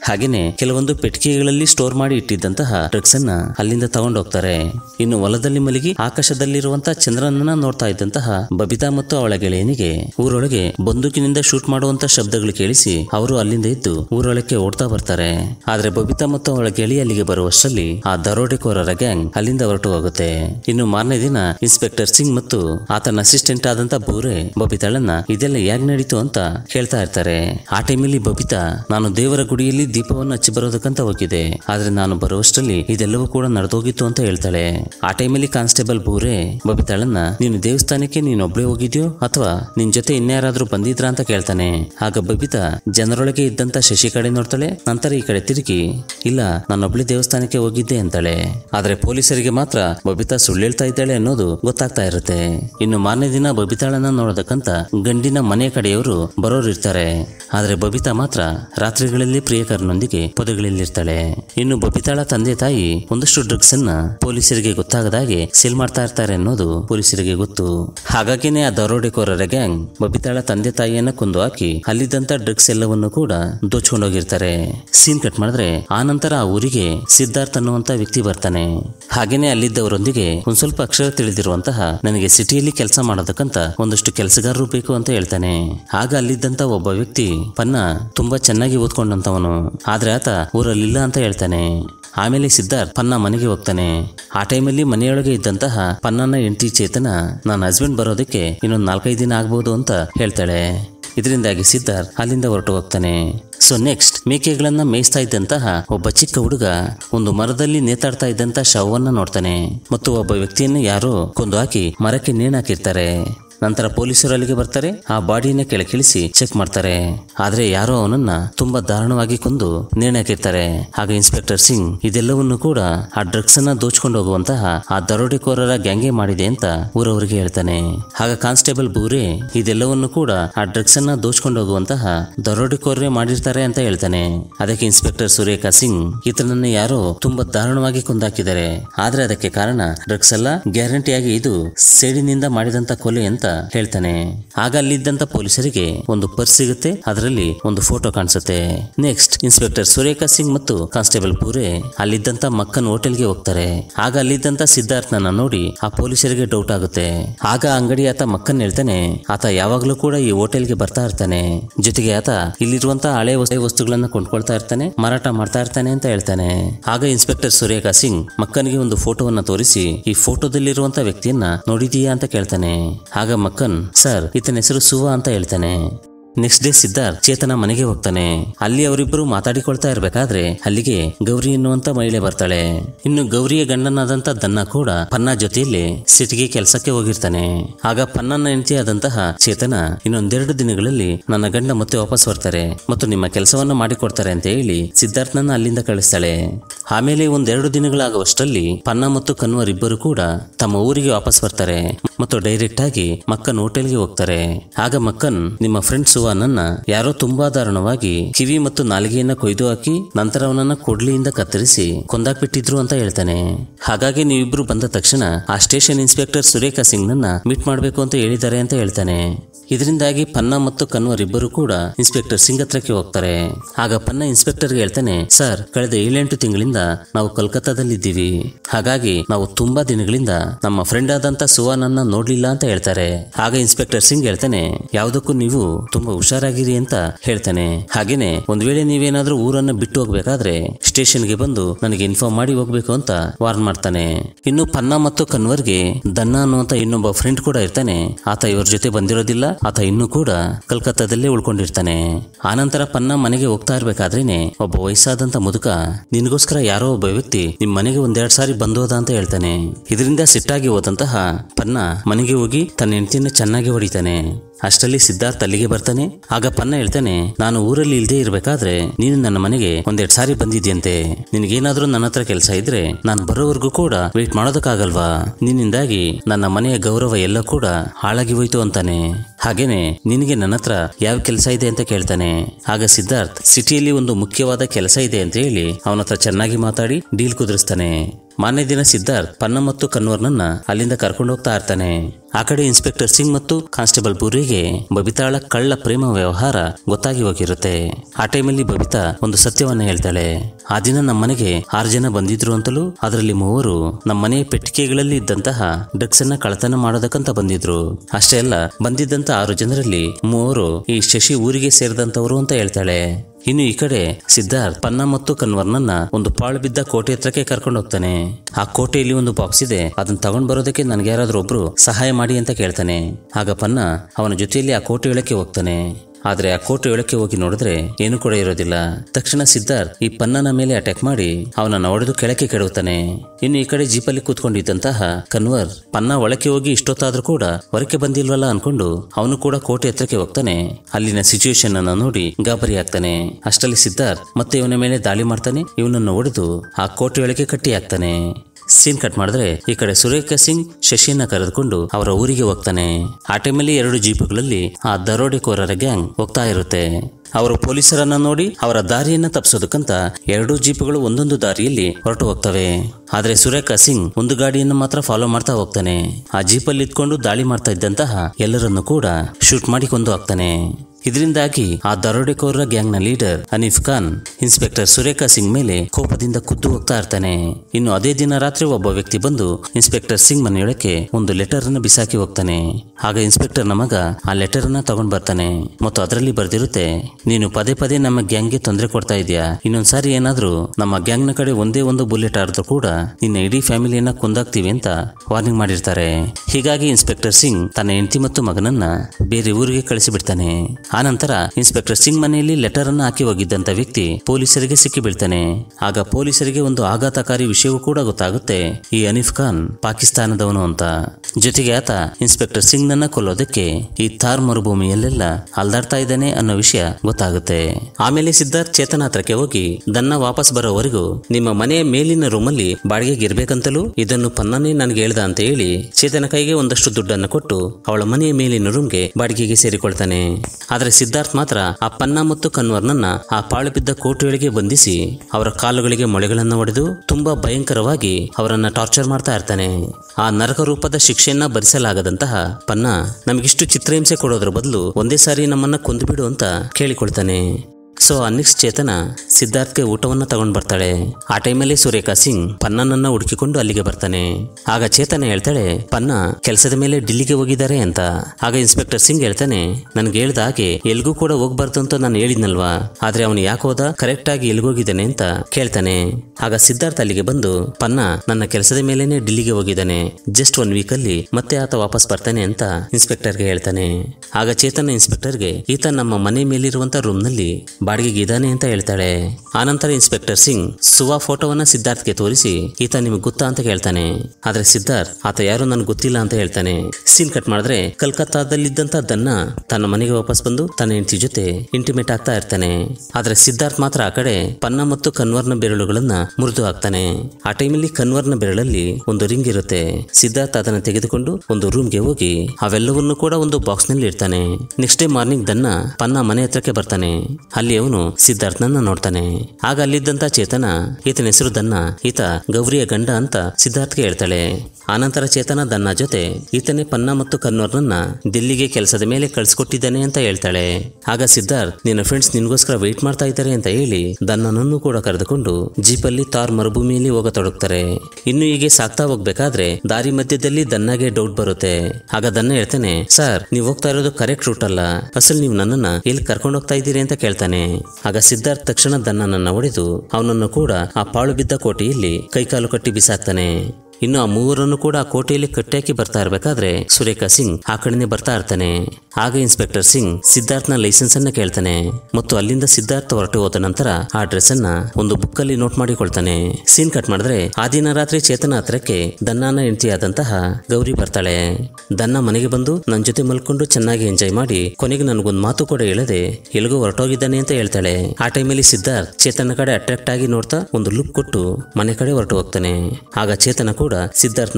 ಹಾಗೇನೆ ಕೆಲವೊಂದು ಪೆಟ್ಟಿಗೆಗಳಲ್ಲಿ ಸ್ಟೋರ್ ಮಾಡಿ ಇಟ್ಟಿದ್ದಂತಹ ಡ್ರಗ್ಸ್ ಅನ್ನ ಅಲ್ಲಿಂದ ತಗೊಂಡೋಗ್ತಾರೆ ಇನ್ನು ಹೊಲದಲ್ಲಿ ಮಲಗಿ ಆಕಾಶದಲ್ಲಿರುವಂತಹ ಚಂದ್ರನನ್ನ ನೋಡ್ತಾ ಇದ್ದಂತಹ ಬಬಿತಾ ಮತ್ತು ಅವಳ ಗೆಳೆಯನಿಗೆ ಊರೊಳಗೆ ಬಂದೂಕಿನಿಂದ ಶೂಟ್ ಮಾಡುವಂತ ಶಬ್ದಗಳು ಕೇಳಿಸಿ ಅವರು ಅಲ್ಲಿಂದ ಇದ್ದು ಊರೊಳಕ್ಕೆ ಓಡ್ತಾ ಬರ್ತಾರೆ ಆದ್ರೆ ಬಬಿತಾ ಮತ್ತು ಅವಳ ಗೆಳೆಯ ಅಲ್ಲಿಗೆ ಬರುವಷ್ಟರಲ್ಲಿ ಆ ದರೋಡೆಕೋರರ ಗ್ಯಾಂಗ್ ಅಲ್ಲಿಂದ ಹೊರಟು ಹೋಗುತ್ತೆ ಇನ್ನು ಮಾರನೇ ದಿನ ಇನ್ಸ್ಪೆಕ್ಟರ್ ಸಿಂಗ್ ಮತ್ತು ಆತನ ಅಸಿಸ್ಟೆಂಟ್ ಆದಂತ ಬೂರೆ ಬಬಿತಾಳನ್ನ ಇದೆಲ್ಲ ಯಾಕೆ ಏನಾಯಿತು ಅಂತ ಹೇಳ್ತಾ ಇರ್ತಾರೆ ಆ ಟೈಮಲ್ಲಿ ಬಬಿತಾ ನಾನು ದೇವರ ಗುಡಿಯಲ್ಲಿ ದೀಪವನ್ನು ಹಚ್ಚಿ ಬರೋದಕ್ಕಂತ ಹೋಗಿದೆ ಆದ್ರೆ ನಾನು ಬರುವಷ್ಟರಲ್ಲಿ ಇದೆಲ್ಲವೂ ಕೂಡ ನಡೆದೋಗಿತ್ತು ಅಂತ ಹೇಳ್ತಾಳೆ ಆ ಟೈಮಲ್ಲಿ ಕಾನ್ಸ್ಟೇಬಲ್ ಬೂರೆ ಬಬಿತಾಳನ್ನ ನೀನು ದೇವಸ್ಥಾನಕ್ಕೆ ನೀನ್ ಒಬ್ಳೆ ಹೋಗಿದ್ಯೋ ಅಥವಾ ನಿನ್ ಜೊತೆ ಇನ್ಯಾರಾದ್ರೂ ಬಂದಿದ್ರ ಅಂತ ಕೇಳ್ತಾನೆ ಆಗ ಬಬಿತಾ ಜನರೊಳಗೆ ಇದ್ದಂತ ಶಶಿ ಕಡೆ ನೋಡ್ತಾಳೆ ನಂತರ ಈ ಕಡೆ ತಿರುಗಿ ಇಲ್ಲ ನಾನೊಬ್ಳೆ ದೇವಸ್ಥಾನಕ್ಕೆ ಹೋಗಿದ್ದೆ ಅಂತಾಳೆ ಆದ್ರೆ ಪೊಲೀಸರಿಗೆ ಮಾತ್ರ ಬಬಿತಾ ಸುಳ್ಳೇಳ್ತಾ ಇದ್ದಾಳೆ ಅನ್ನೋದು ಗೊತ್ತಾಗ್ತಾ ಇರುತ್ತೆ ಇನ್ನು ಮಾರನೇ ದಿನ ಬಬಿತಾಳನ್ನ ನೋಡೋದಕ್ಕಂತ ಗಂಡಿನ ಮನೆ ಕಡೆ ಬರೋರು ಬರೋರಿರ್ತಾರೆ ಆದರೆ ಬಬಿತಾ ಮಾತ್ರ ರಾತ್ರಿಗಳಲ್ಲಿ ಪ್ರಿಯಕರನೊಂದಿಗೆ ಪೊದೆಗಳಲ್ಲಿರ್ತಾಳೆ ಇನ್ನು ಬಬಿತಾಳ ತಂದೆ ತಾಯಿ ಒಂದಷ್ಟು ಡ್ರಗ್ಸ್ ಅನ್ನ ಪೊಲೀಸರಿಗೆ ಗೊತ್ತಾಗದಾಗೆ ಸೇಲ್ ಮಾಡ್ತಾ ಇರ್ತಾರೆ ಅನ್ನೋದು ಪೊಲೀಸರಿಗೆ ಗೊತ್ತು ಹಾಗಾಗಿನೇ ಆ ದರೋಡೆಕೋರರ ಗ್ಯಾಂಗ್ ಬಬಿತಾಳ ತಂದೆ ತಾಯಿಯನ್ನ ಕೊಂದು ಹಾಕಿ ಅಲ್ಲಿದ್ದಂತ ಡ್ರಗ್ಸ್ ಎಲ್ಲವನ್ನು ಕೂಡ ದೋಚ್ಕೊಂಡೋಗಿರ್ತಾರೆ ಸೀನ್ ಕಟ್ ಮಾಡಿದ್ರೆ ಆ ನಂತರ ಆ ಊರಿಗೆ ಸಿದ್ಧಾರ್ಥ ಅನ್ನುವಂತ ವ್ಯಕ್ತಿ ಬರ್ತಾನೆ ಹಾಗೇನೆ ಅಲ್ಲಿದ್ದವರೊಂದಿಗೆ ಒಂದ್ ಸ್ವಲ್ಪ ಅಕ್ಷರ ತಿಳಿದಿರುವಂತಹ ನನಗೆ ಸಿಟಿಯಲ್ಲಿ ಕೆಲಸ ಮಾಡೋದಕ್ಕಂತ ಒಂದಷ್ಟು ಕೆಲಸಗಾರರು ಬೇಕು ಅಂತ ಹೇಳ್ತಾನೆ ಆಗ ಅಲ್ಲಿದ್ದಂತ ಒಬ್ಬ ವ್ಯಕ್ತಿ ಪನ್ನ ತುಂಬಾ ಚೆನ್ನಾಗಿ ಓದ್ಕೊಂಡಂತವನು ಆದ್ರೆ ಆತ ಊರಲ್ಲಿಲ್ಲ ಅಂತ ಹೇಳ್ತಾನೆ ಆಮೇಲೆ ಸಿದ್ಧಾರ್ಥ್ ಪನ್ನ ಮನೆಗೆ ಹೋಗ್ತಾನೆ ಆ ಟೈಮಲ್ಲಿ ಮನೆಯೊಳಗೆ ಇದ್ದಂತಹ ಪನ್ನನ ಹೆಂಡತಿ ಚೇತನ ನನ್ನ ಹಸ್ಬೆಂಡ್ ಬರೋದಕ್ಕೆ ಇನ್ನೊಂದು ನಾಲ್ಕೈದು ದಿನ ಆಗ್ಬೋದು ಅಂತ ಹೇಳ್ತಾಳೆ ಇದರಿಂದಾಗಿ ಸಿದ್ಧಾರ್ಥ್ ಅಲ್ಲಿಂದ ಹೊರಟು ಹೋಗ್ತಾನೆ ಸೊ ನೆಕ್ಸ್ಟ್ ಮೇಕೆಗಳನ್ನ ಮೇಯಿಸ್ತಾ ಇದ್ದಂತಹ ಒಬ್ಬ ಚಿಕ್ಕ ಹುಡುಗ ಒಂದು ಮರದಲ್ಲಿ ನೇತಾಡ್ತಾ ಇದ್ದಂತಹ ಶವವನ್ನ ನೋಡ್ತಾನೆ ಮತ್ತು ಒಬ್ಬ ವ್ಯಕ್ತಿಯನ್ನು ಯಾರೋ ಕೊಂದು ಹಾಕಿ ಮರಕ್ಕೆ ನೇಣಾಕಿರ್ತಾರೆ ನಂತರ ಪೊಲೀಸರು ಅಲ್ಲಿಗೆ ಬರ್ತಾರೆ ಆ ಬಾಡಿನ ಕೆಳಕಿಳಿಸಿ ಚೆಕ್ ಮಾಡ್ತಾರೆ ಆದ್ರೆ ಯಾರೋ ಅವನನ್ನ ತುಂಬಾ ದಾರುಣವಾಗಿ ಕೊಂದು ನೇಣಾಕಿರ್ತಾರೆ ಹಾಗೆ ಇನ್ಸ್ಪೆಕ್ಟರ್ ಸಿಂಗ್ ಇದೆಲ್ಲವನ್ನು ಕೂಡ ಆ ಡ್ರಗ್ಸ್ ಅನ್ನ ದೋಚ್ಕೊಂಡು ಹೋಗುವಂತಹ ಆ ದರೋಡೆಕೋರರ ಗ್ಯಾಂಗೆ ಮಾಡಿದೆ ಅಂತ ಊರವರಿಗೆ ಹೇಳ್ತಾನೆ ಹಾಗ ಕಾನ್ಸ್ಟೇಬಲ್ ಬೂರೆ ಇದೆಲ್ಲವನ್ನು ಕೂಡ ಆ ಡ್ರಗ್ಸ್ ಅನ್ನ ದೋಚ್ಕೊಂಡು ಹೋಗುವಂತಹ ದರೋಡೆಕೋರರೇ ಮಾಡಿರ್ತಾರೆ ಅಂತ ಹೇಳ್ತಾನೆ ಅದಕ್ಕೆ ಇನ್ಸ್ಪೆಕ್ಟರ್ ಸುರೇಖಾ ಸಿಂಗ್ ಈತನನ್ನ ಯಾರೋ ತುಂಬಾ ದಾರುಣವಾಗಿ ಕೊಂದಾಕಿದ್ದಾರೆ ಆದ್ರೆ ಅದಕ್ಕೆ ಕಾರಣ ಡ್ರಗ್ಸ್ ಅಲ್ಲ ಗ್ಯಾರಂಟಿಯಾಗಿ ಇದು ಸೇಡಿನಿಂದ ಮಾಡಿದಂತ ಕೊಲೆ ಅಂತ ಹೇಳ್ತಾನೆ ಆಗ ಅಲ್ಲಿದ್ದಂತ ಪೊಲೀಸರಿಗೆ ಒಂದು ಪರ್ಸ್ ಸಿಗುತ್ತೆ ಅದರಲ್ಲಿ ಒಂದು ಫೋಟೋ ಕಾಣಿಸುತ್ತೆ ನೆಕ್ಸ್ಟ್ ಇನ್ಸ್ಪೆಕ್ಟರ್ ಸುರೇಖಾ ಸಿಂಗ್ ಮತ್ತು ಕಾನ್ಸ್ಟೇಬಲ್ ಪೂರೆ ಅಲ್ಲಿದ್ದಂತ ಮಕ್ಕನ್ ಹೋಟೆಲ್ಗೆ ಹೋಗ್ತಾರೆ ಆಗ ಅಲ್ಲಿದ್ದಂತ ಸಿದ್ಧಾರ್ಥನನ್ನ ನೋಡಿ ಆ ಪೊಲೀಸರಿಗೆ ಡೌಟ್ ಆಗುತ್ತೆ ಆಗ ಅಂಗಡಿ ಆತ ಮಕ್ಕನ್ ಹೇಳ್ತಾನೆ ಆತ ಯಾವಾಗ್ಲೂ ಕೂಡ ಈ ಹೋಟೆಲ್ಗೆ ಬರ್ತಾ ಇರ್ತಾನೆ ಜೊತೆಗೆ ಆತ ಇಲ್ಲಿರುವಂತಹ ಹಳೆ ವಸ್ತುಗಳನ್ನ ಕೊಂಡ್ಕೊಳ್ತಾ ಇರ್ತಾನೆ ಮಾರಾಟ ಮಾಡ್ತಾ ಇರ್ತಾನೆ ಅಂತ ಹೇಳ್ತಾನೆ ಆಗ ಇನ್ಸ್ಪೆಕ್ಟರ್ ಸುರೇಖಾ ಸಿಂಗ್ ಮಕ್ಕನಿಗೆ ಒಂದು ಫೋಟೋವನ್ನ ತೋರಿಸಿ ಈ ಫೋಟೋದಲ್ಲಿರುವಂತ ವ್ಯಕ್ತಿಯನ್ನ ನೋಡಿದೀಯಾ ಅಂತ ಕೇಳ್ತಾನೆ ಆಗ ಮಕ್ಕನ್ ಸರ್ ಈತನ ಹೆಸರು ಸುವ ಅಂತ ಹೇಳ್ತಾನೆ ನೆಕ್ಸ್ಟ್ ಡೇ ಸಿದ್ಧಾರ್ಥ್ ಚೇತನ ಮನೆಗೆ ಹೋಗ್ತಾನೆ ಅಲ್ಲಿ ಅವರಿಬ್ಬರು ಮಾತಾಡಿಕೊಳ್ತಾ ಇರಬೇಕಾದ್ರೆ ಅಲ್ಲಿಗೆ ಗೌರಿ ಎನ್ನುವಂತ ಮಹಿಳೆ ಬರ್ತಾಳೆ ಇನ್ನು ಗೌರಿಯ ಗಂಡನಾದಂತ ದನ್ನ ಕೂಡ ಪನ್ನ ಜೊತೆಯಲ್ಲಿ ಸಿಟಿಗೆ ಕೆಲಸಕ್ಕೆ ಹೋಗಿರ್ತಾನೆ ಆಗ ಪನ್ನನ ಹೆಂಡತಿಯಾದಂತಹ ಚೇತನ ಇನ್ನೊಂದೆರಡು ದಿನಗಳಲ್ಲಿ ನನ್ನ ಗಂಡ ಮತ್ತೆ ವಾಪಸ್ ಬರ್ತಾರೆ ಮತ್ತು ನಿಮ್ಮ ಕೆಲಸವನ್ನ ಮಾಡಿಕೊಡ್ತಾರೆ ಅಂತ ಹೇಳಿ ಸಿದ್ಧಾರ್ಥನನ್ನ ಅಲ್ಲಿಂದ ಕಳಿಸ್ತಾಳೆ ಆಮೇಲೆ ಒಂದೆರಡು ದಿನಗಳಾಗುವಷ್ಟರಲ್ಲಿ ಪನ್ನ ಮತ್ತು ಕನ್ವರ್ ಇಬ್ಬರು ಕೂಡ ತಮ್ಮ ಊರಿಗೆ ವಾಪಸ್ ಬರ್ತಾರೆ ಮತ್ತು ಡೈರೆಕ್ಟ್ ಆಗಿ ಮಕ್ಕನ್ ಹೋಟೆಲ್ಗೆ ಹೋಗ್ತಾರೆ ಆಗ ಮಕ್ಕನ್ ನಿಮ್ಮ ಫ್ರೆಂಡ್ಸ್ ಅವನನ್ನ ಯಾರೋ ತುಂಬಾ ದಾರುಣವಾಗಿ ಕಿವಿ ಮತ್ತು ನಾಲಿಗೆಯನ್ನ ಕೊಯ್ದು ಹಾಕಿ ನಂತರ ಅವನನ್ನ ಕೊಡ್ಲಿಯಿಂದ ಕತ್ತರಿಸಿ ಕೊಂದಾಕ್ಬಿಟ್ಟಿದ್ರು ಅಂತ ಹೇಳ್ತಾನೆ ಹಾಗಾಗಿ ನೀವಿಬ್ರು ಬಂದ ತಕ್ಷಣ ಆ ಸ್ಟೇಷನ್ ಇನ್ಸ್ಪೆಕ್ಟರ್ ಸುರೇಖಾ ಸಿಂಗ್ ನನ್ನ ಮೀಟ್ ಮಾಡ್ಬೇಕು ಅಂತ ಹೇಳಿದ್ದಾರೆ ಅಂತ ಹೇಳ್ತಾನೆ ಇದರಿಂದಾಗಿ ಪನ್ನ ಮತ್ತು ಕನ್ವರ್ ಇಬ್ಬರು ಕೂಡ ಇನ್ಸ್ಪೆಕ್ಟರ್ ಸಿಂಗ್ ಹತ್ರಕ್ಕೆ ಹೋಗ್ತಾರೆ ಆಗ ಪನ್ನ ಗೆ ಹೇಳ್ತಾನೆ ಸರ್ ಕಳೆದ ಏಳೆಂಟು ತಿಂಗಳಿಂದ ನಾವು ಇದ್ದೀವಿ ಹಾಗಾಗಿ ನಾವು ತುಂಬಾ ದಿನಗಳಿಂದ ನಮ್ಮ ಫ್ರೆಂಡ್ ಆದಂತ ಸುವನನ್ನ ನೋಡ್ಲಿಲ್ಲ ಅಂತ ಹೇಳ್ತಾರೆ ಆಗ ಇನ್ಸ್ಪೆಕ್ಟರ್ ಸಿಂಗ್ ಹೇಳ್ತಾನೆ ಯಾವುದಕ್ಕೂ ನೀವು ತುಂಬಾ ಹುಷಾರಾಗಿರಿ ಅಂತ ಹೇಳ್ತಾನೆ ಹಾಗೇನೆ ಒಂದ್ ವೇಳೆ ನೀವೇನಾದ್ರೂ ಊರನ್ನ ಬಿಟ್ಟು ಹೋಗ್ಬೇಕಾದ್ರೆ ಸ್ಟೇಷನ್ಗೆ ಬಂದು ನನಗೆ ಇನ್ಫಾರ್ಮ್ ಮಾಡಿ ಹೋಗ್ಬೇಕು ಅಂತ ವಾರ್ನ್ ಮಾಡ್ತಾನೆ ಇನ್ನು ಪನ್ನ ಮತ್ತು ಕನ್ವರ್ಗೆ ದನ್ನ ಅನ್ನುವಂತ ಇನ್ನೊಬ್ಬ ಫ್ರೆಂಡ್ ಕೂಡ ಇರ್ತಾನೆ ಆತ ಇವ್ರ ಜೊತೆ ಬಂದಿರೋದಿಲ್ಲ ಆತ ಇನ್ನೂ ಕೂಡ ಕಲ್ಕತ್ತಾದಲ್ಲೇ ಉಳ್ಕೊಂಡಿರ್ತಾನೆ ಆನಂತರ ಪನ್ನ ಮನೆಗೆ ಹೋಗ್ತಾ ಇರ್ಬೇಕಾದ್ರೇನೆ ಒಬ್ಬ ವಯಸ್ಸಾದಂತ ಮುದುಕ ನಿನಗೋಸ್ಕರ ಯಾರೋ ಒಬ್ಬ ವ್ಯಕ್ತಿ ನಿಮ್ ಮನೆಗೆ ಒಂದೆರಡ್ ಸಾರಿ ಬಂದೋದ ಅಂತ ಹೇಳ್ತಾನೆ ಇದರಿಂದ ಸಿಟ್ಟಾಗಿ ಹೋದಂತಹ ಪನ್ನ ಮನೆಗೆ ಹೋಗಿ ತನ್ನ ಹೆಂಡತಿಯನ್ನು ಚೆನ್ನಾಗಿ ಹೊಡಿತಾನೆ ಅಷ್ಟರಲ್ಲಿ ಸಿದ್ಧಾರ್ಥ ಅಲ್ಲಿಗೆ ಬರ್ತಾನೆ ಆಗ ಪನ್ನ ಹೇಳ್ತಾನೆ ನಾನು ಊರಲ್ಲಿ ಇಲ್ದೇ ಇರ್ಬೇಕಾದ್ರೆ ನೀನು ನನ್ನ ಮನೆಗೆ ಒಂದೆರಡು ಸಾರಿ ಬಂದಿದ್ಯಂತೆ ನಿನ್ಗೇನಾದ್ರೂ ನನ್ನ ಹತ್ರ ಕೆಲಸ ಇದ್ರೆ ನಾನು ಬರೋವರೆಗೂ ಕೂಡ ವೇಟ್ ಮಾಡೋದಕ್ಕಾಗಲ್ವಾ ನಿನ್ನಿಂದಾಗಿ ನನ್ನ ಮನೆಯ ಗೌರವ ಎಲ್ಲ ಕೂಡ ಹಾಳಾಗಿ ಹೋಯ್ತು ಅಂತಾನೆ ಹಾಗೇನೆ ನಿನಗೆ ನನ್ನ ಹತ್ರ ಯಾವ ಕೆಲಸ ಇದೆ ಅಂತ ಕೇಳ್ತಾನೆ ಆಗ ಸಿದ್ಧಾರ್ಥ್ ಸಿಟಿಯಲ್ಲಿ ಒಂದು ಮುಖ್ಯವಾದ ಕೆಲಸ ಇದೆ ಅಂತ ಹೇಳಿ ಅವನ ಹತ್ರ ಚೆನ್ನಾಗಿ ಮಾತಾಡಿ ಡೀಲ್ ಕುದುರಿಸ್ತಾನೆ ಮಾನ್ಯ ದಿನ ಸಿದ್ಧಾರ್ಥ್ ಪನ್ನ ಮತ್ತು ಕನ್ವರ್ನನ್ನ ಅಲ್ಲಿಂದ ಕರ್ಕೊಂಡು ಹೋಗ್ತಾ ಇರ್ತಾನೆ ಆ ಕಡೆ ಇನ್ಸ್ಪೆಕ್ಟರ್ ಸಿಂಗ್ ಮತ್ತು ಕಾನ್ಸ್ಟೇಬಲ್ ಪೂರಿಗೆ ಬಬಿತಾಳ ಕಳ್ಳ ಪ್ರೇಮ ವ್ಯವಹಾರ ಗೊತ್ತಾಗಿ ಹೋಗಿರುತ್ತೆ ಆ ಟೈಮಲ್ಲಿ ಬಬಿತಾ ಒಂದು ಸತ್ಯವನ್ನ ಹೇಳ್ತಾಳೆ ಆ ದಿನ ನಮ್ಮ ಮನೆಗೆ ಆರು ಜನ ಬಂದಿದ್ರು ಅಂತಲೂ ಅದರಲ್ಲಿ ಮೂವರು ಮನೆಯ ಪೆಟ್ಟಿಗೆಗಳಲ್ಲಿ ಇದ್ದಂತಹ ಡ್ರಗ್ಸ್ ಅನ್ನ ಕಳತನ ಮಾಡೋದಕ್ಕಂತ ಬಂದಿದ್ರು ಅಷ್ಟೇ ಅಲ್ಲ ಬಂದಿದ್ದಂತ ಆರು ಜನರಲ್ಲಿ ಮೂವರು ಈ ಶಶಿ ಊರಿಗೆ ಸೇರಿದಂತವರು ಅಂತ ಹೇಳ್ತಾಳೆ ಇನ್ನು ಈ ಕಡೆ ಸಿದ್ಧಾರ್ಥ್ ಪನ್ನ ಮತ್ತು ಕನ್ವರ್ನನ್ನ ಒಂದು ಪಾಳು ಬಿದ್ದ ಕೋಟೆ ಹತ್ರಕ್ಕೆ ಕರ್ಕೊಂಡು ಹೋಗ್ತಾನೆ ಆ ಕೋಟೆಯಲ್ಲಿ ಒಂದು ಬಾಕ್ಸ್ ಇದೆ ಅದನ್ನ ತಗೊಂಡ್ ಬರೋದಕ್ಕೆ ನನ್ಗೆ ಯಾರಾದ್ರೂ ಒಬ್ರು ಸಹಾಯ ಮಾಡಿ ಅಂತ ಕೇಳ್ತಾನೆ ಆಗ ಪನ್ನ ಅವನ ಜೊತೆಯಲ್ಲಿ ಆ ಕೋಟೆ ಹೇಳಕ್ಕೆ ಹೋಗ್ತಾನೆ ಆದ್ರೆ ಆ ಕೋಟೆ ಒಳಕ್ಕೆ ಹೋಗಿ ನೋಡಿದ್ರೆ ಏನು ಕೂಡ ಇರೋದಿಲ್ಲ ತಕ್ಷಣ ಸಿದ್ಧಾರ್ಥ್ ಈ ಪನ್ನನ ಮೇಲೆ ಅಟ್ಯಾಕ್ ಮಾಡಿ ಅವನನ್ನ ಹೊಡೆದು ಕೆಳಕ್ಕೆ ಕೆಡುತ್ತಾನೆ ಇನ್ನು ಈ ಕಡೆ ಜೀಪಲ್ಲಿ ಕೂತ್ಕೊಂಡಿದ್ದಂತಹ ಕನ್ವರ್ ಪನ್ನ ಒಳಕ್ಕೆ ಹೋಗಿ ಇಷ್ಟೊತ್ತಾದ್ರೂ ಕೂಡ ಹೊರಕ್ಕೆ ಬಂದಿಲ್ವಲ್ಲ ಅನ್ಕೊಂಡು ಅವನು ಕೂಡ ಕೋಟೆ ಹತ್ರಕ್ಕೆ ಹೋಗ್ತಾನೆ ಅಲ್ಲಿನ ಸಿಚುವೇಶನ್ ಅನ್ನು ನೋಡಿ ಗಾಬರಿ ಆಗ್ತಾನೆ ಅಷ್ಟರಲ್ಲಿ ಸಿದ್ಧಾರ್ಥ್ ಮತ್ತೆ ಇವನ ಮೇಲೆ ದಾಳಿ ಮಾಡ್ತಾನೆ ಇವನನ್ನು ಹೊಡೆದು ಆ ಕೋಟೆಯೊಳಗೆ ಕಟ್ಟಿ ಹಾಕ್ತಾನೆ ಸೀನ್ ಕಟ್ ಮಾಡಿದ್ರೆ ಈ ಕಡೆ ಸುರೇಖ ಸಿಂಗ್ ಶಶಿಯನ್ನ ಕರೆದುಕೊಂಡು ಅವರ ಊರಿಗೆ ಹೋಗ್ತಾನೆ ಆ ಟೈಮಲ್ಲಿ ಎರಡು ಜೀಪುಗಳಲ್ಲಿ ಆ ದರೋಡೆಕೋರರ ಗ್ಯಾಂಗ್ ಹೋಗ್ತಾ ಇರುತ್ತೆ ಅವರು ಪೊಲೀಸರನ್ನ ನೋಡಿ ಅವರ ದಾರಿಯನ್ನ ತಪ್ಪಿಸೋದಕ್ಕಂತ ಎರಡೂ ಜೀಪ್ಗಳು ಒಂದೊಂದು ದಾರಿಯಲ್ಲಿ ಹೊರಟು ಹೋಗ್ತವೆ ಆದ್ರೆ ಸುರೇಖಾ ಸಿಂಗ್ ಒಂದು ಗಾಡಿಯನ್ನು ಮಾತ್ರ ಫಾಲೋ ಮಾಡ್ತಾ ಹೋಗ್ತಾನೆ ಆ ಜೀಪಲ್ಲಿ ಇದ್ಕೊಂಡು ದಾಳಿ ಮಾಡ್ತಾ ಇದ್ದಂತಹ ಎಲ್ಲರನ್ನು ಕೂಡ ಶೂಟ್ ಮಾಡಿ ಕೊಂದು ಹಾಕ್ತಾನೆ ಇದರಿಂದಾಗಿ ಆ ದರೋಡೆಕೋರರ ಗ್ಯಾಂಗ್ನ ಲೀಡರ್ ಅನೀಫ್ ಖಾನ್ ಇನ್ಸ್ಪೆಕ್ಟರ್ ಸುರೇಖಾ ಸಿಂಗ್ ಮೇಲೆ ಕೋಪದಿಂದ ಕುದ್ದು ಹೋಗ್ತಾ ಇರ್ತಾನೆ ಇನ್ನು ಅದೇ ದಿನ ರಾತ್ರಿ ಒಬ್ಬ ವ್ಯಕ್ತಿ ಬಂದು ಇನ್ಸ್ಪೆಕ್ಟರ್ ಸಿಂಗ್ ಮನೆಯೊಳಕ್ಕೆ ಒಂದು ಲೆಟರ್ ಅನ್ನು ಬಿಸಾಕಿ ಹೋಗ್ತಾನೆ ಆಗ ಇನ್ಸ್ಪೆಕ್ಟರ್ ಮಗ ಆ ಲೆಟರ್ ಅನ್ನ ತಗೊಂಡ್ ಬರ್ತಾನೆ ಮತ್ತು ಅದರಲ್ಲಿ ಬರೆದಿರುತ್ತೆ ನೀನು ಪದೇ ಪದೇ ನಮ್ಮ ಗ್ಯಾಂಗ್ಗೆ ತೊಂದರೆ ಕೊಡ್ತಾ ಇದೆಯಾ ಇನ್ನೊಂದ್ಸಾರಿ ಏನಾದರೂ ನಮ್ಮ ಗ್ಯಾಂಗ್ನ ಕಡೆ ಒಂದೇ ಒಂದು ಬುಲೆಟ್ ಆಡಿದ್ರು ಕೂಡ ನಿನ್ನ ಇಡೀ ಫ್ಯಾಮಿಲಿಯನ್ನ ಕುಂದಾಗ್ತೀವಿ ಅಂತ ವಾರ್ನಿಂಗ್ ಮಾಡಿರ್ತಾರೆ ಹೀಗಾಗಿ ಇನ್ಸ್ಪೆಕ್ಟರ್ ಸಿಂಗ್ ತನ್ನ ಹೆಂಡತಿ ಮತ್ತು ಮಗನನ್ನ ಬೇರೆ ಊರಿಗೆ ಕಳಿಸಿಬಿಡ್ತಾನೆ ಆನಂತರ ಇನ್ಸ್ಪೆಕ್ಟರ್ ಸಿಂಗ್ ಮನೆಯಲ್ಲಿ ಲೆಟರ್ ಅನ್ನ ಹಾಕಿ ಹೋಗಿದ್ದಂತ ವ್ಯಕ್ತಿ ಪೊಲೀಸರಿಗೆ ಸಿಕ್ಕಿಬಿಡ್ತಾನೆ ಆಗ ಪೊಲೀಸರಿಗೆ ಒಂದು ಆಘಾತಕಾರಿ ವಿಷಯವೂ ಕೂಡ ಗೊತ್ತಾಗುತ್ತೆ ಈ ಅನಿಫ್ ಖಾನ್ ಪಾಕಿಸ್ತಾನದವನು ಅಂತ ಜೊತೆಗೆ ಆತ ಇನ್ಸ್ಪೆಕ್ಟರ್ ಸಿಂಗ್ ನನ್ನ ಕೊಲ್ಲೋದಕ್ಕೆ ಈ ಥಾರ್ ಮರುಭೂಮಿಯಲ್ಲೆಲ್ಲ ಅಲ್ದಾಡ್ತಾ ಇದ್ದಾನೆ ಅನ್ನೋ ವಿಷಯ ಗೊತ್ತಾಗುತ್ತೆ ಆಮೇಲೆ ಸಿದ್ಧಾರ್ಥ್ ಚೇತನ ಹತ್ರಕ್ಕೆ ಹೋಗಿ ದನ್ನ ವಾಪಸ್ ಬರೋವರೆಗೂ ನಿಮ್ಮ ಮನೆಯ ಮೇಲಿನ ರೂಮಲ್ಲಿ ಬಾಡಿಗೆಗಿರ್ಬೇಕಂತಲೂ ಇದನ್ನು ಪನ್ನನೇ ನನಗೆ ಹೇಳ್ದ ಅಂತ ಹೇಳಿ ಚೇತನ ಕೈಗೆ ಒಂದಷ್ಟು ದುಡ್ಡನ್ನು ಕೊಟ್ಟು ಅವಳ ಮನೆಯ ಮೇಲಿನ ರೂಮ್ಗೆ ಬಾಡಿಗೆಗೆ ಸೇರಿಕೊಳ್ತಾನೆ ಆದರೆ ಸಿದ್ಧಾರ್ಥ್ ಮಾತ್ರ ಆ ಪನ್ನ ಮತ್ತು ಕನ್ವರ್ನನ್ನ ಆ ಪಾಳು ಬಿದ್ದ ಕೋಟೆಯೊಳಗೆ ಬಂಧಿಸಿ ಅವರ ಕಾಲುಗಳಿಗೆ ಮೊಳೆಗಳನ್ನ ಒಡೆದು ತುಂಬಾ ಭಯಂಕರವಾಗಿ ಅವರನ್ನ ಟಾರ್ಚರ್ ಮಾಡ್ತಾ ಇರ್ತಾನೆ ಆ ನರಕ ರೂಪದ ಶಿಕ್ಷೆಯನ್ನ ಭರಿಸಲಾಗದಂತಹ ಪನ್ನ ನಮಗಿಷ್ಟು ಚಿತ್ರಹಿಂಸೆ ಕೊಡೋದ್ರ ಬದಲು ಒಂದೇ ಸಾರಿ ನಮ್ಮನ್ನ ಕೊಂದು ಬಿಡು ಅಂತ ಕೇಳಿಕೊಳ್ಳ కనపడతానే ಸೊ ಅನಿಕ್ಸ್ ಚೇತನ ಸಿದ್ಧಾರ್ಥ್ಗೆ ಊಟವನ್ನು ತಗೊಂಡ್ ಬರ್ತಾಳೆ ಆ ಟೈಮಲ್ಲಿ ಸೂರ್ಯಕಾ ಸಿಂಗ್ ಪನ್ನನನ್ನ ಹುಡುಕಿಕೊಂಡು ಅಲ್ಲಿಗೆ ಬರ್ತಾನೆ ಆಗ ಚೇತನ ಹೇಳ್ತಾಳೆ ಪನ್ನ ಕೆಲಸದ ಮೇಲೆ ಡಿಲ್ಲಿಗೆ ಹೋಗಿದ್ದಾರೆ ಅಂತ ಆಗ ಇನ್ಸ್ಪೆಕ್ಟರ್ ಸಿಂಗ್ ಹೇಳ್ತಾನೆ ನನ್ಗೆ ಹೇಳ್ದ ಹಾಗೆ ಎಲ್ಗೂ ಕೂಡ ಹೋಗ್ಬಾರ್ದು ಅಂತ ನಾನು ಹೇಳಿದ್ನಲ್ವಾ ಆದ್ರೆ ಅವನು ಯಾಕೆ ಹೋದ ಕರೆಕ್ಟ್ ಆಗಿ ಎಲ್ಗೋಗಿದ್ದಾನೆ ಅಂತ ಕೇಳ್ತಾನೆ ಆಗ ಸಿದ್ಧಾರ್ಥ ಅಲ್ಲಿಗೆ ಬಂದು ಪನ್ನ ನನ್ನ ಕೆಲಸದ ಮೇಲೆನೆ ಡಿಲ್ಲಿಗೆ ಹೋಗಿದ್ದಾನೆ ಜಸ್ಟ್ ಒನ್ ವೀಕ್ ಅಲ್ಲಿ ಮತ್ತೆ ಆತ ವಾಪಸ್ ಬರ್ತಾನೆ ಅಂತ ಇನ್ಸ್ಪೆಕ್ಟರ್ಗೆ ಹೇಳ್ತಾನೆ ಆಗ ಚೇತನ ಇನ್ಸ್ಪೆಕ್ಟರ್ಗೆ ಈತ ನಮ್ಮ ಮನೆ ಮೇಲಿರುವಂತ ರೂಮ್ನಲ್ಲಿ ಇದಾನೆ ಅಂತ ಹೇಳ್ತಾಳೆ ಆನಂತರ ಇನ್ಸ್ಪೆಕ್ಟರ್ ಸಿಂಗ್ ಸುವಾ ಫೋಟೋವನ್ನ ಸಿದ್ಧಾರ್ಥ್ಗೆ ತೋರಿಸಿ ಈತ ನಿಮ್ಗೆ ಗೊತ್ತಾ ಅಂತ ಹೇಳ್ತಾನೆ ಆದ್ರೆ ಸಿದ್ಧಾರ್ಥ್ ಆತ ಯಾರು ನನ್ ಗೊತ್ತಿಲ್ಲ ಅಂತ ಹೇಳ್ತಾನೆ ಸೀನ್ ಕಟ್ ಮಾಡಿದ್ರೆ ಕಲ್ಕತ್ತಾದಲ್ಲಿದ್ದಂತ ದನ್ನ ತನ್ನ ಮನೆಗೆ ವಾಪಸ್ ಬಂದು ತನ್ನ ಹೆಂಡತಿ ಜೊತೆ ಇಂಟಿಮೇಟ್ ಆಗ್ತಾ ಇರ್ತಾನೆ ಆದ್ರೆ ಸಿದ್ಧಾರ್ಥ್ ಮಾತ್ರ ಆ ಕಡೆ ಪನ್ನ ಮತ್ತು ಕನ್ವರ್ನ ಬೆರಳುಗಳನ್ನ ಮುರಿದು ಹಾಕ್ತಾನೆ ಆ ಟೈಮಲ್ಲಿ ಕನ್ವರ್ನ ಬೆರಳಲ್ಲಿ ಒಂದು ರಿಂಗ್ ಇರುತ್ತೆ ಸಿದ್ಧಾರ್ಥ್ ಅದನ್ನ ತೆಗೆದುಕೊಂಡು ಒಂದು ರೂಮ್ಗೆ ಹೋಗಿ ಅವೆಲ್ಲವನ್ನೂ ಕೂಡ ಒಂದು ಬಾಕ್ಸ್ ನಲ್ಲಿ ಇಡ್ತಾನೆ ನೆಕ್ಸ್ಟ್ ಡೇ ಮಾರ್ನಿಂಗ್ ದನ್ನ ಪನ್ನ ಮನೆ ಹತ್ರಕ್ಕೆ ಬರ್ತಾನೆ ಅಲ್ಲಿ ಹಾಗೆ ಸಿದ್ಧಾರ್ಥನನ್ನ ನೋಡ್ತಾನೆ ಆಗ ಅಲ್ಲಿದ್ದಂತ ಚೇತನ ಈತನ ಹೆಸರು ದನ್ನ ಈತ ಗೌರಿಯ ಗಂಡ ಅಂತ ಸಿದ್ಧಾರ್ಥ್ಗೆ ಹೇಳ್ತಾಳೆ ಆನಂತರ ಚೇತನ ದನ್ನ ಜೊತೆ ಈತನೇ ಪನ್ನ ಮತ್ತು ಕನ್ನೋರ್ನನ್ನ ದಿಲ್ಲಿಗೆ ಕೆಲಸದ ಮೇಲೆ ಕಳ್ಸಿಕೊಟ್ಟಿದ್ದಾನೆ ಅಂತ ಹೇಳ್ತಾಳೆ ಆಗ ಸಿದ್ಧಾರ್ಥ್ ನಿನ್ನ ಫ್ರೆಂಡ್ಸ್ ನಿನ್ಗೋಸ್ಕರ ವೆಯ್ಟ್ ಮಾಡ್ತಾ ಇದ್ದಾರೆ ಅಂತ ಹೇಳಿ ದನ್ನನನ್ನು ಕೂಡ ಕರೆದುಕೊಂಡು ಜೀಪಲ್ಲಿ ತಾರ್ ಮರುಭೂಮಿಯಲ್ಲಿ ಹೋಗತೊಡಗ್ತಾರೆ ಇನ್ನು ಹೀಗೆ ಸಾಕ್ತಾ ಹೋಗ್ಬೇಕಾದ್ರೆ ದಾರಿ ಮಧ್ಯದಲ್ಲಿ ದನ್ನಾಗೆ ಡೌಟ್ ಬರುತ್ತೆ ಆಗ ದನ್ನ ಹೇಳ್ತಾನೆ ಸರ್ ನೀವು ಹೋಗ್ತಾ ಇರೋದು ಕರೆಕ್ಟ್ ರೂಟ್ ಅಲ್ಲ ಅಸಲ್ ನೀವು ನನ್ನನ್ನ ಎಲ್ಲಿ ಕರ್ಕೊಂಡು ಹೋಗ್ತಾ ಇದ್ದೀರಿ ಅಂತ ಕೇಳ್ತಾನೆ ಆಗ ಸಿದ್ಧಾರ್ಥ್ ತಕ್ಷಣ ದನ್ನನನ್ನ ಒಡೆದು ಅವನನ್ನು ಕೂಡ ಆ ಪಾಳು ಬಿದ್ದ ಕೋಟೆಯಲ್ಲಿ ಕೈಕಾಲು ಕಟ್ಟಿ ಬಿಸಾಕ್ತಾನೆ ಇನ್ನು ಆ ಮೂವರನ್ನು ಕೂಡ ಆ ಕೋಟೆಯಲ್ಲಿ ಕಟ್ಟಾಕಿ ಬರ್ತಾ ಇರಬೇಕಾದ್ರೆ ಸುರೇಖಾ ಸಿಂಗ್ ಆ ಕಡೆನೆ ಬರ್ತಾ ಇರ್ತಾನೆ ಆಗ ಇನ್ಸ್ಪೆಕ್ಟರ್ ಸಿಂಗ್ ಸಿದ್ಧಾರ್ಥನ ಲೈಸೆನ್ಸ್ ಅನ್ನ ಕೇಳ್ತಾನೆ ಮತ್ತು ಅಲ್ಲಿಂದ ಸಿದ್ಧಾರ್ಥ ಹೊರಟು ಹೋದ ನಂತರ ಆ ಡ್ರೆಸ್ ಅನ್ನ ಒಂದು ಬುಕ್ ಅಲ್ಲಿ ನೋಟ್ ಮಾಡಿಕೊಳ್ತಾನೆ ಸೀನ್ ಕಟ್ ಮಾಡಿದ್ರೆ ಆ ದಿನ ರಾತ್ರಿ ಚೇತನ ಹತ್ರಕ್ಕೆ ದನ್ನಾನ ಹೆಂಡತಿಯಾದಂತಹ ಗೌರಿ ಬರ್ತಾಳೆ ದನ್ನ ಮನೆಗೆ ಬಂದು ನನ್ನ ಜೊತೆ ಮಲ್ಕೊಂಡು ಚೆನ್ನಾಗಿ ಎಂಜಾಯ್ ಮಾಡಿ ಕೊನೆಗೆ ನನಗೊಂದು ಮಾತು ಕೂಡ ಹೇಳದೆ ಎಲ್ಲಿಗೂ ಹೊರಟೋಗಿದ್ದಾನೆ ಅಂತ ಹೇಳ್ತಾಳೆ ಆ ಟೈಮಲ್ಲಿ ಸಿದ್ಧಾರ್ಥ್ ಚೇತನ ಕಡೆ ಅಟ್ರಾಕ್ಟ್ ಆಗಿ ನೋಡ್ತಾ ಒಂದು ಲುಕ್ ಕೊಟ್ಟು ಮನೆ ಕಡೆ ಹೊರಟು ಹೋಗ್ತಾನೆ ಆಗ ಚೇತನ ಕೂಡ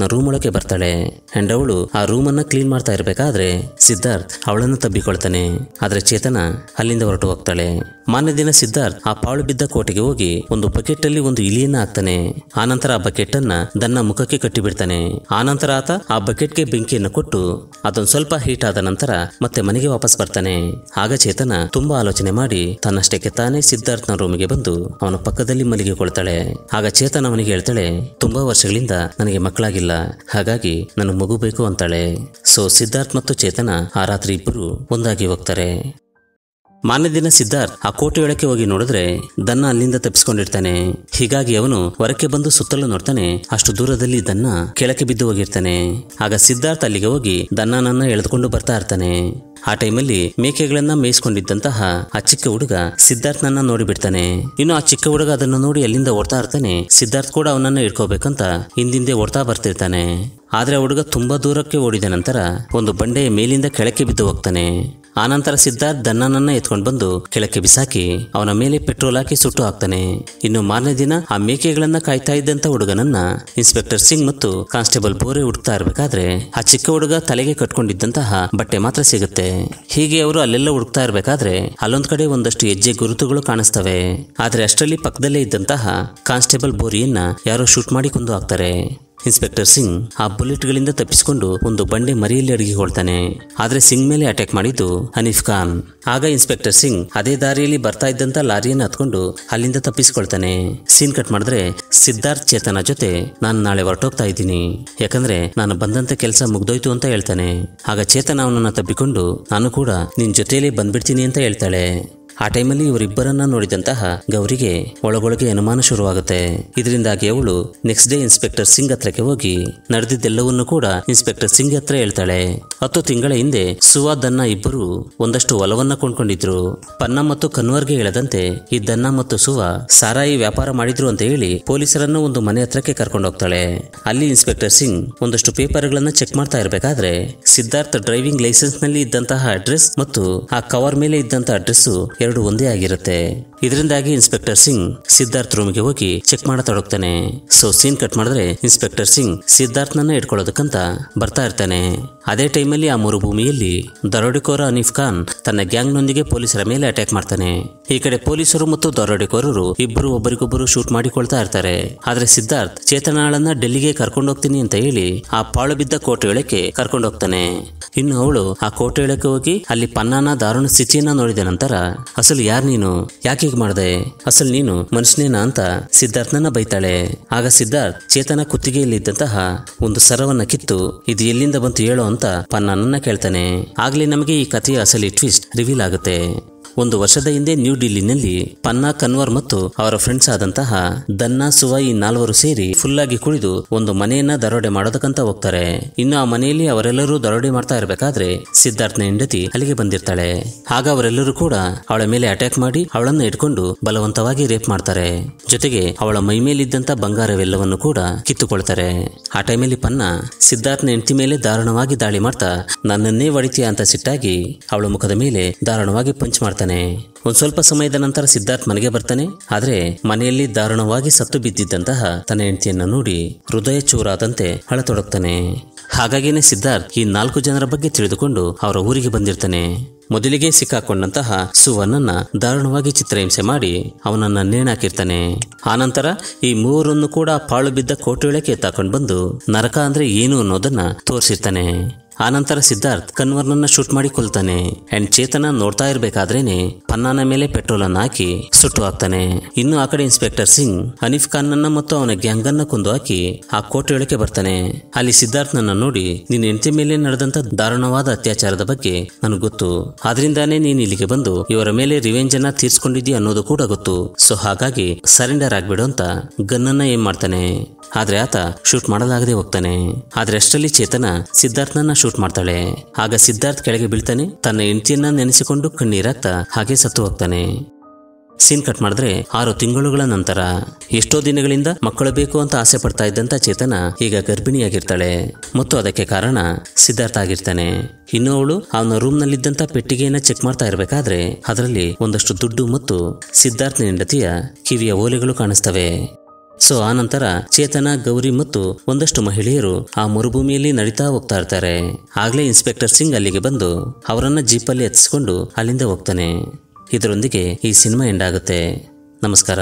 ನ ರೂಮ್ ಒಳಗೆ ಬರ್ತಾಳೆ ಅಂಡ್ ಅವಳು ಆ ಅನ್ನ ಕ್ಲೀನ್ ಮಾಡ್ತಾ ಇರಬೇಕಾದ್ರೆ ಸಿದ್ಧಾರ್ಥ್ ಅವಳನ್ನು ತಬ್ಬಿಕೊಳ್ತಾನೆ ಆದ್ರೆ ಚೇತನ ಅಲ್ಲಿಂದ ಹೊರಟು ಹೋಗ್ತಾಳೆ ಮಾನ್ಯ ದಿನ ಸಿದ್ಧಾರ್ಥ್ ಆ ಪಾಳು ಬಿದ್ದ ಕೋಟೆಗೆ ಹೋಗಿ ಒಂದು ಬಕೆಟ್ ಅಲ್ಲಿ ಒಂದು ಇಲಿಯನ್ನ ಹಾಕ್ತಾನೆ ಆನಂತರ ಆ ಬಕೆಟ್ ಅನ್ನ ತನ್ನ ಮುಖಕ್ಕೆ ಕಟ್ಟಿಬಿಡ್ತಾನೆ ಆನಂತರ ಆತ ಆ ಬಕೆಟ್ಗೆ ಬೆಂಕಿಯನ್ನು ಕೊಟ್ಟು ಅದೊಂದು ಸ್ವಲ್ಪ ಹೀಟ್ ಆದ ನಂತರ ಮತ್ತೆ ಮನೆಗೆ ವಾಪಸ್ ಬರ್ತಾನೆ ಆಗ ಚೇತನ ತುಂಬಾ ಆಲೋಚನೆ ಮಾಡಿ ತನ್ನಷ್ಟಕ್ಕೆ ತಾನೇ ಸಿದ್ಧಾರ್ಥನ ರೂಮಿಗೆ ಬಂದು ಅವನ ಪಕ್ಕದಲ್ಲಿ ಕೊಳ್ತಾಳೆ ಆಗ ಚೇತನ ಅವನಿಗೆ ಹೇಳ್ತಾಳೆ ತುಂಬಾ ವರ್ಷಗಳಿಂದ ನನಗೆ ಮಕ್ಕಳಾಗಿಲ್ಲ ಹಾಗಾಗಿ ನನಗೆ ಮಗು ಬೇಕು ಅಂತಾಳೆ ಸೊ ಸಿದ್ಧಾರ್ಥ್ ಮತ್ತು ಚೇತನ ಆ ರಾತ್ರಿ ಇಬ್ಬರು ಒಂದಾಗಿ ಹೋಗ್ತಾರೆ ಮಾನ್ಯ ದಿನ ಸಿದ್ಧಾರ್ಥ್ ಆ ಕೋಟೆಯೊಳಕ್ಕೆ ಹೋಗಿ ನೋಡಿದ್ರೆ ದನ್ನ ಅಲ್ಲಿಂದ ತಪ್ಪಿಸ್ಕೊಂಡಿರ್ತಾನೆ ಹೀಗಾಗಿ ಅವನು ಹೊರಕ್ಕೆ ಬಂದು ಸುತ್ತಲೂ ನೋಡ್ತಾನೆ ಅಷ್ಟು ದೂರದಲ್ಲಿ ದನ್ನ ಕೆಳಕ್ಕೆ ಬಿದ್ದು ಹೋಗಿರ್ತಾನೆ ಆಗ ಸಿದ್ಧಾರ್ಥ್ ಅಲ್ಲಿಗೆ ಹೋಗಿ ದನ್ನನನ್ನ ಎಳೆದುಕೊಂಡು ಬರ್ತಾ ಇರ್ತಾನೆ ಆ ಟೈಮಲ್ಲಿ ಮೇಕೆಗಳನ್ನ ಮೇಯಿಸ್ಕೊಂಡಿದ್ದಂತಹ ಆ ಚಿಕ್ಕ ಹುಡುಗ ಸಿದ್ಧಾರ್ಥನನ್ನ ನೋಡಿಬಿಡ್ತಾನೆ ಇನ್ನು ಆ ಚಿಕ್ಕ ಹುಡುಗ ಅದನ್ನು ನೋಡಿ ಅಲ್ಲಿಂದ ಓಡ್ತಾ ಇರ್ತಾನೆ ಸಿದ್ಧಾರ್ಥ್ ಕೂಡ ಅವನನ್ನ ಇಟ್ಕೋಬೇಕಂತ ಹಿಂದಿಂದೆ ಓಡ್ತಾ ಬರ್ತಿರ್ತಾನೆ ಆದ್ರೆ ಹುಡುಗ ತುಂಬಾ ದೂರಕ್ಕೆ ಓಡಿದ ನಂತರ ಒಂದು ಬಂಡೆಯ ಮೇಲಿಂದ ಕೆಳಕ್ಕೆ ಬಿದ್ದು ಹೋಗ್ತಾನೆ ಆನಂತರ ಸಿದ್ಧಾರ್ಥ್ ದನ್ನನನ್ನ ಎತ್ಕೊಂಡು ಬಂದು ಕೆಳಕ್ಕೆ ಬಿಸಾಕಿ ಅವನ ಮೇಲೆ ಪೆಟ್ರೋಲ್ ಹಾಕಿ ಸುಟ್ಟು ಹಾಕ್ತಾನೆ ಇನ್ನು ಮಾರನೇ ದಿನ ಆ ಮೇಕೆಗಳನ್ನ ಕಾಯ್ತಾ ಇದ್ದಂತ ಹುಡುಗನನ್ನ ಇನ್ಸ್ಪೆಕ್ಟರ್ ಸಿಂಗ್ ಮತ್ತು ಕಾನ್ಸ್ಟೇಬಲ್ ಬೋರೆ ಹುಡುಕ್ತಾ ಇರಬೇಕಾದ್ರೆ ಆ ಚಿಕ್ಕ ಹುಡುಗ ತಲೆಗೆ ಕಟ್ಕೊಂಡಿದ್ದಂತಹ ಬಟ್ಟೆ ಮಾತ್ರ ಸಿಗುತ್ತೆ ಹೀಗೆ ಅವರು ಅಲ್ಲೆಲ್ಲ ಹುಡುಕ್ತಾ ಇರಬೇಕಾದ್ರೆ ಅಲ್ಲೊಂದ್ ಕಡೆ ಒಂದಷ್ಟು ಹೆಜ್ಜೆ ಗುರುತುಗಳು ಕಾಣಿಸ್ತವೆ ಆದ್ರೆ ಅಷ್ಟರಲ್ಲಿ ಪಕ್ಕದಲ್ಲೇ ಇದ್ದಂತಹ ಕಾನ್ಸ್ಟೇಬಲ್ ಬೋರಿಯನ್ನ ಯಾರೋ ಶೂಟ್ ಮಾಡಿ ಕೊಂದು ಹಾಕ್ತಾರೆ ಇನ್ಸ್ಪೆಕ್ಟರ್ ಸಿಂಗ್ ಆ ಬುಲೆಟ್ಗಳಿಂದ ತಪ್ಪಿಸಿಕೊಂಡು ಒಂದು ಬಂಡೆ ಮರಿಯಲ್ಲಿ ಅಡಗಿಕೊಳ್ತಾನೆ ಆದ್ರೆ ಸಿಂಗ್ ಮೇಲೆ ಅಟ್ಯಾಕ್ ಮಾಡಿದ್ದು ಹನೀಫ್ ಖಾನ್ ಆಗ ಇನ್ಸ್ಪೆಕ್ಟರ್ ಸಿಂಗ್ ಅದೇ ದಾರಿಯಲ್ಲಿ ಬರ್ತಾ ಇದ್ದಂತ ಲಾರಿಯನ್ನು ಹತ್ಕೊಂಡು ಅಲ್ಲಿಂದ ತಪ್ಪಿಸಿಕೊಳ್ತಾನೆ ಸೀನ್ ಕಟ್ ಮಾಡಿದ್ರೆ ಸಿದ್ಧಾರ್ಥ್ ಚೇತನ ಜೊತೆ ನಾನು ನಾಳೆ ಹೊರಟೋಗ್ತಾ ಇದ್ದೀನಿ ಯಾಕಂದ್ರೆ ನಾನು ಬಂದಂತ ಕೆಲಸ ಮುಗ್ದೋಯ್ತು ಅಂತ ಹೇಳ್ತಾನೆ ಆಗ ಚೇತನ ಅವನನ್ನು ತಬ್ಬಿಕೊಂಡು ನಾನು ಕೂಡ ನಿನ್ ಜೊತೆಯಲ್ಲಿ ಬಂದ್ಬಿಡ್ತೀನಿ ಅಂತ ಹೇಳ್ತಾಳೆ ಆ ಟೈಮಲ್ಲಿ ಇವರಿಬ್ಬರನ್ನ ನೋಡಿದಂತಹ ಗೌರಿಗೆ ಒಳಗೊಳಗೆ ಅನುಮಾನ ಶುರುವಾಗುತ್ತೆ ಇದರಿಂದಾಗಿ ಅವಳು ನೆಕ್ಸ್ಟ್ ಡೇ ಇನ್ಸ್ಪೆಕ್ಟರ್ ಸಿಂಗ್ ಹತ್ರಕ್ಕೆ ಹೋಗಿ ನಡೆದಿದ್ದೆಲ್ಲವನ್ನು ಕೂಡ ಇನ್ಸ್ಪೆಕ್ಟರ್ ಸಿಂಗ್ ಹತ್ರ ಹೇಳ್ತಾಳೆ ಹತ್ತು ತಿಂಗಳ ಹಿಂದೆ ದನ್ನ ಇಬ್ಬರು ಒಂದಷ್ಟು ಒಲವನ್ನ ಕೊಂಡ್ಕೊಂಡಿದ್ರು ಪನ್ನ ಮತ್ತು ಕನ್ವರ್ಗೆ ಹೇಳದಂತೆ ಈ ದನ್ನ ಮತ್ತು ಸುವ ಸಾರಾಯಿ ವ್ಯಾಪಾರ ಮಾಡಿದ್ರು ಅಂತ ಹೇಳಿ ಪೊಲೀಸರನ್ನ ಒಂದು ಮನೆ ಹತ್ರಕ್ಕೆ ಕರ್ಕೊಂಡು ಹೋಗ್ತಾಳೆ ಅಲ್ಲಿ ಇನ್ಸ್ಪೆಕ್ಟರ್ ಸಿಂಗ್ ಒಂದಷ್ಟು ಪೇಪರ್ಗಳನ್ನ ಚೆಕ್ ಮಾಡ್ತಾ ಇರಬೇಕಾದ್ರೆ ಸಿದ್ಧಾರ್ಥ ಡ್ರೈವಿಂಗ್ ಲೈಸೆನ್ಸ್ ನಲ್ಲಿ ಇದ್ದಂತಹ ಅಡ್ರೆಸ್ ಮತ್ತು ಆ ಕವರ್ ಮೇಲೆ ಇದ್ದಂತಹ ಅಡ್ರೆಸ್ ಎರಡು ಒಂದೇ ಆಗಿರುತ್ತೆ ಇದರಿಂದಾಗಿ ಇನ್ಸ್ಪೆಕ್ಟರ್ ಸಿಂಗ್ ಸಿದ್ಧಾರ್ಥ್ ರೂಮ್ಗೆ ಹೋಗಿ ಚೆಕ್ ಮಾಡತೊಡಗ್ತಾನೆ ಸೊ ಸೀನ್ ಕಟ್ ಮಾಡಿದ್ರೆ ಇನ್ಸ್ಪೆಕ್ಟರ್ ಸಿಂಗ್ ಸಿದ್ಧಾರ್ಥ್ನನ್ನ ಇಟ್ಕೊಳ್ಳೋದಕ್ಕಂತ ಬರ್ತಾ ಇರ್ತಾನೆ ಅದೇ ಟೈಮಲ್ಲಿ ಆ ಮರುಭೂಮಿಯಲ್ಲಿ ದರೋಡಿಕೋರ ಅನೀಫ್ ಖಾನ್ ತನ್ನ ಗ್ಯಾಂಗ್ನೊಂದಿಗೆ ಪೊಲೀಸರ ಮೇಲೆ ಅಟ್ಯಾಕ್ ಮಾಡ್ತಾನೆ ಈ ಕಡೆ ಪೊಲೀಸರು ಮತ್ತು ದರೋಡಿಕೋರರು ಇಬ್ಬರು ಒಬ್ಬರಿಗೊಬ್ಬರು ಶೂಟ್ ಮಾಡಿಕೊಳ್ತಾ ಇರ್ತಾರೆ ಆದ್ರೆ ಸಿದ್ಧಾರ್ಥ್ ಚೇತನಾಳನ್ನ ಡೆಲ್ಲಿಗೆ ಕರ್ಕೊಂಡೋಗ್ತೀನಿ ಅಂತ ಹೇಳಿ ಆ ಪಾಳು ಬಿದ್ದ ಕೋಟೆಯೊಳಕ್ಕೆ ಕರ್ಕೊಂಡೋಗ್ತಾನೆ ಇನ್ನು ಅವಳು ಆ ಕೋಟೆಯೊಳಕ್ಕೆ ಹೋಗಿ ಅಲ್ಲಿ ಪನ್ನಾನ ದಾರುಣ ಸ್ಥಿತಿಯನ್ನ ನೋಡಿದ ನಂತರ ಅಸಲು ಯಾರು ನೀನು ಯಾಕೆ ಹೀಗೆ ಮಾಡ್ದೆ ಅಸಲ್ ನೀನು ಮನುಷ್ಯನೇನಾ ಅಂತ ಸಿದ್ಧಾರ್ಥನನ್ನ ಬೈತಾಳೆ ಆಗ ಸಿದ್ಧಾರ್ಥ್ ಚೇತನ ಕುತ್ತಿಗೆಯಲ್ಲಿದ್ದಂತಹ ಒಂದು ಸರವನ್ನ ಕಿತ್ತು ಇದು ಎಲ್ಲಿಂದ ಬಂತು ಹೇಳೋ ಅಂತ ಪನ್ನನನ್ನ ಕೇಳ್ತಾನೆ ಆಗ್ಲೇ ನಮಗೆ ಈ ಕಥೆಯ ಅಸಲಿ ಟ್ವಿಸ್ಟ್ ರಿವೀಲ್ ಆಗುತ್ತೆ ಒಂದು ವರ್ಷದ ಹಿಂದೆ ನ್ಯೂ ಡೆಲ್ಲಿನಲ್ಲಿ ಪನ್ನಾ ಕನ್ವರ್ ಮತ್ತು ಅವರ ಫ್ರೆಂಡ್ಸ್ ಆದಂತಹ ದನ್ನ ಸುವಾಯಿ ಈ ನಾಲ್ವರು ಸೇರಿ ಫುಲ್ ಆಗಿ ಕುಳಿದು ಒಂದು ಮನೆಯನ್ನ ದರೋಡೆ ಮಾಡೋದಕ್ಕಂತ ಹೋಗ್ತಾರೆ ಇನ್ನು ಆ ಮನೆಯಲ್ಲಿ ಅವರೆಲ್ಲರೂ ದರೋಡೆ ಮಾಡ್ತಾ ಇರಬೇಕಾದ್ರೆ ಸಿದ್ಧಾರ್ಥನ ಹೆಂಡತಿ ಅಲ್ಲಿಗೆ ಬಂದಿರ್ತಾಳೆ ಆಗ ಅವರೆಲ್ಲರೂ ಕೂಡ ಅವಳ ಮೇಲೆ ಅಟ್ಯಾಕ್ ಮಾಡಿ ಅವಳನ್ನು ಇಟ್ಕೊಂಡು ಬಲವಂತವಾಗಿ ರೇಪ್ ಮಾಡ್ತಾರೆ ಜೊತೆಗೆ ಅವಳ ಮೈ ಮೇಲಿದ್ದಂತ ಬಂಗಾರವೆಲ್ಲವನ್ನು ಕೂಡ ಕಿತ್ತುಕೊಳ್ತಾರೆ ಆ ಟೈಮಲ್ಲಿ ಪನ್ನಾ ಸಿದ್ಧಾರ್ಥನ ಹೆಂಡತಿ ಮೇಲೆ ದಾರುಣವಾಗಿ ದಾಳಿ ಮಾಡ್ತಾ ನನ್ನನ್ನೇ ಒಡಿತೀಯ ಅಂತ ಸಿಟ್ಟಾಗಿ ಅವಳ ಮುಖದ ಮೇಲೆ ದಾರುಣವಾಗಿ ಪಂಚ್ ಮಾಡ್ತಾನೆ ಒಂದ್ ಸ್ವಲ್ಪ ಸಮಯದ ನಂತರ ಸಿದ್ಧಾರ್ಥ್ ಮನೆಗೆ ಬರ್ತಾನೆ ಆದ್ರೆ ಮನೆಯಲ್ಲಿ ದಾರುಣವಾಗಿ ಸತ್ತು ಬಿದ್ದಿದ್ದಂತಹ ತನ್ನ ಹೆಂಡತಿಯನ್ನ ನೋಡಿ ಹೃದಯ ಚೂರಾದಂತೆ ಹಳತೊಡಕ್ತಾನೆ ಹಾಗಾಗಿನೇ ಸಿದ್ಧಾರ್ಥ್ ಈ ನಾಲ್ಕು ಜನರ ಬಗ್ಗೆ ತಿಳಿದುಕೊಂಡು ಅವರ ಊರಿಗೆ ಬಂದಿರ್ತಾನೆ ಮೊದಲಿಗೆ ಸಿಕ್ಕಾಕೊಂಡಂತಹ ಸುವರ್ಣನ ದಾರುಣವಾಗಿ ಚಿತ್ರಹಿಂಸೆ ಮಾಡಿ ಅವನನ್ನ ನೇಣಾಕಿರ್ತಾನೆ ಆನಂತರ ಈ ಮೂವರನ್ನು ಕೂಡ ಪಾಳು ಬಿದ್ದ ಕೋಟೆಯೊಳಕ್ಕೆ ತಾಕೊಂಡು ಬಂದು ನರಕ ಅಂದ್ರೆ ಏನು ಅನ್ನೋದನ್ನ ತೋರಿಸಿರ್ತಾನೆ ಆನಂತರ ಸಿದ್ಧಾರ್ಥ್ ಕನ್ವರ್ನನ್ನ ಶೂಟ್ ಮಾಡಿ ಕೊಲ್ತಾನೆ ಅಂಡ್ ಚೇತನ ನೋಡ್ತಾ ಇರ್ಬೇಕಾದ್ರೇನೆ ಪನ್ನಾನ ಮೇಲೆ ಪೆಟ್ರೋಲ್ ಅನ್ನ ಹಾಕಿ ಸುಟ್ಟು ಹಾಕ್ತಾನೆ ಇನ್ನು ಆ ಕಡೆ ಇನ್ಸ್ಪೆಕ್ಟರ್ ಸಿಂಗ್ ಹನೀಫ್ ಖಾನ್ ಅನ್ನ ಮತ್ತು ಅವನ ಗ್ಯಾಂಗ್ ಅನ್ನ ಕೊಂದು ಹಾಕಿ ಆ ಕೋಟೆಯೊಳಗೆ ಬರ್ತಾನೆ ಅಲ್ಲಿ ಸಿದ್ಧಾರ್ಥ್ ನನ್ನ ನೋಡಿ ನಿನ್ನ ಹೆಂಡತಿ ಮೇಲೆ ನಡೆದಂತ ದಾರುಣವಾದ ಅತ್ಯಾಚಾರದ ಬಗ್ಗೆ ನನಗೆ ಗೊತ್ತು ಆದ್ರಿಂದಾನೇ ನೀನ್ ಇಲ್ಲಿಗೆ ಬಂದು ಇವರ ಮೇಲೆ ರಿವೆಂಜ್ ಅನ್ನ ತೀರ್ಸ್ಕೊಂಡಿದ್ಯಾ ಅನ್ನೋದು ಕೂಡ ಗೊತ್ತು ಸೊ ಹಾಗಾಗಿ ಸರೆಂಡರ್ ಆಗ್ಬಿಡು ಅಂತ ಗನ್ನನ್ನ ಏನ್ ಮಾಡ್ತಾನೆ ಆದ್ರೆ ಆತ ಶೂಟ್ ಮಾಡಲಾಗದೆ ಹೋಗ್ತಾನೆ ಆದ್ರೆ ಅಷ್ಟರಲ್ಲಿ ಚೇತನ ಸಿದ್ಧಾರ್ಥನ ಶೂಟ್ ಶೂಟ್ ಮಾಡ್ತಾಳೆ ಆಗ ಸಿದ್ಧಾರ್ಥ್ ಕೆಳಗೆ ಬೀಳ್ತಾನೆ ತನ್ನ ಹೆಂಡತಿಯನ್ನ ನೆನೆಸಿಕೊಂಡು ಕಣ್ಣೀರಾಗ್ತಾ ಹಾಗೆ ಸತ್ತು ಹೋಗ್ತಾನೆ ಸೀನ್ ಕಟ್ ಮಾಡಿದ್ರೆ ಆರು ತಿಂಗಳುಗಳ ನಂತರ ಎಷ್ಟೋ ದಿನಗಳಿಂದ ಮಕ್ಕಳು ಬೇಕು ಅಂತ ಆಸೆ ಪಡ್ತಾ ಇದ್ದಂತ ಚೇತನ ಈಗ ಗರ್ಭಿಣಿಯಾಗಿರ್ತಾಳೆ ಮತ್ತು ಅದಕ್ಕೆ ಕಾರಣ ಸಿದ್ಧಾರ್ಥ ಆಗಿರ್ತಾನೆ ಇನ್ನೂ ಅವಳು ಅವನ ರೂಮ್ ಪೆಟ್ಟಿಗೆಯನ್ನ ಚೆಕ್ ಮಾಡ್ತಾ ಇರಬೇಕಾದ್ರೆ ಅದರಲ್ಲಿ ಒಂದಷ್ಟು ದುಡ್ಡು ಮತ್ತು ಸಿದ್ಧಾರ್ಥನ ಹೆಂಡತಿಯ ಕಿವಿಯ ಓಲೆಗಳು ಕಾಣಿಸ್ತವೆ ಸೊ ಆ ನಂತರ ಚೇತನ ಗೌರಿ ಮತ್ತು ಒಂದಷ್ಟು ಮಹಿಳೆಯರು ಆ ಮರುಭೂಮಿಯಲ್ಲಿ ನಡೀತಾ ಹೋಗ್ತಾ ಇರ್ತಾರೆ ಆಗ್ಲೇ ಇನ್ಸ್ಪೆಕ್ಟರ್ ಸಿಂಗ್ ಅಲ್ಲಿಗೆ ಬಂದು ಅವರನ್ನ ಜೀಪಲ್ಲಿ ಎತ್ತಿಸ್ಕೊಂಡು ಅಲ್ಲಿಂದ ಹೋಗ್ತಾನೆ ಇದರೊಂದಿಗೆ ಈ ಸಿನಿಮಾ ಎಂಡ್ ಆಗುತ್ತೆ ನಮಸ್ಕಾರ